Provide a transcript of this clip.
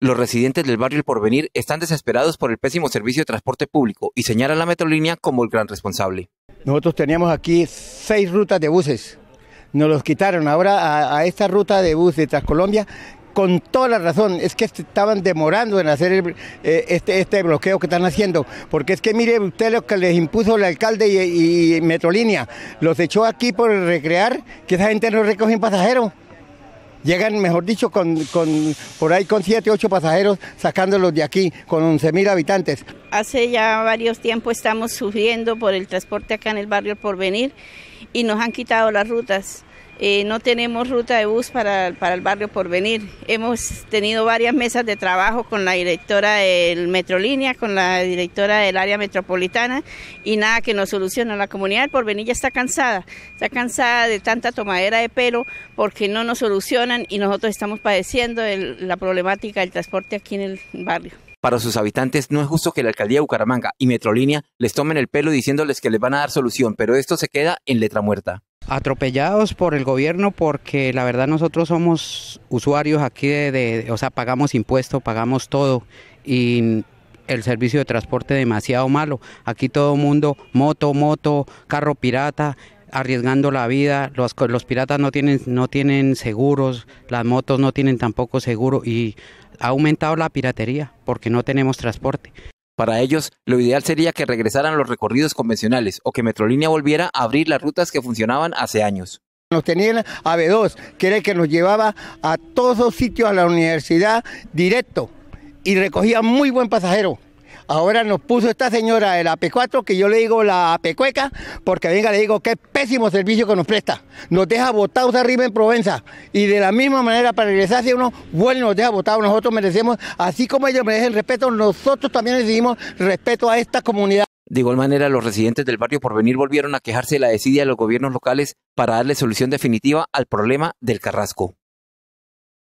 Los residentes del barrio El Porvenir están desesperados por el pésimo servicio de transporte público y señalan la Metrolínea como el gran responsable. Nosotros teníamos aquí seis rutas de buses. Nos los quitaron ahora a, esta ruta de bus de Transcolombia con toda la razón, es que estaban demorando en hacer eh, este, este, bloqueo que están haciendo, porque es que mire usted lo que les impuso el alcalde y, Metrolínea, los echó aquí por recrear, que esa gente no recoge pasajero. Llegan, mejor dicho, con, por ahí con 7, 8 pasajeros sacándolos de aquí, con 11.000 mil habitantes. Hace ya varios tiempos estamos sufriendo por el transporte acá en el barrio El Porvenir y nos han quitado las rutas. Eh, no tenemos ruta de bus para, el barrio Porvenir. Hemos tenido varias mesas de trabajo con la directora del Metrolínea, con la directora del área metropolitana y nada que nos soluciona. La comunidad del Porvenir ya está cansada, está cansada de tanta tomadera de pelo porque no nos solucionan y nosotros estamos padeciendo la problemática del transporte aquí en el barrio. Para sus habitantes no es justo que la alcaldía de Bucaramanga y Metrolínea les tomen el pelo diciéndoles que les van a dar solución, pero esto se queda en letra muerta atropellados por el gobierno porque la verdad nosotros somos usuarios aquí de, o sea, pagamos impuestos, pagamos todo y el servicio de transporte demasiado malo. Aquí todo mundo, moto, moto, carro pirata, arriesgando la vida, los, los piratas no tienen, no tienen seguros, las motos no tienen tampoco seguro y ha aumentado la piratería porque no tenemos transporte. Para ellos, lo ideal sería que regresaran los recorridos convencionales o que Metrolínea volviera a abrir las rutas que funcionaban hace años. Nos tenían a B2, que era el que nos llevaba a todos los sitios a la universidad directo y recogía muy buen pasajero. Ahora nos puso esta señora el AP4, que yo le digo la cueca, porque venga, le digo qué pésimo servicio que nos presta. Nos deja votados arriba en Provenza. Y de la misma manera, para regresar hacia uno, bueno, nos deja votados. Nosotros merecemos, así como ellos merecen respeto, nosotros también decidimos respeto a esta comunidad. De igual manera, los residentes del barrio venir volvieron a quejarse de la desidia de los gobiernos locales para darle solución definitiva al problema del carrasco.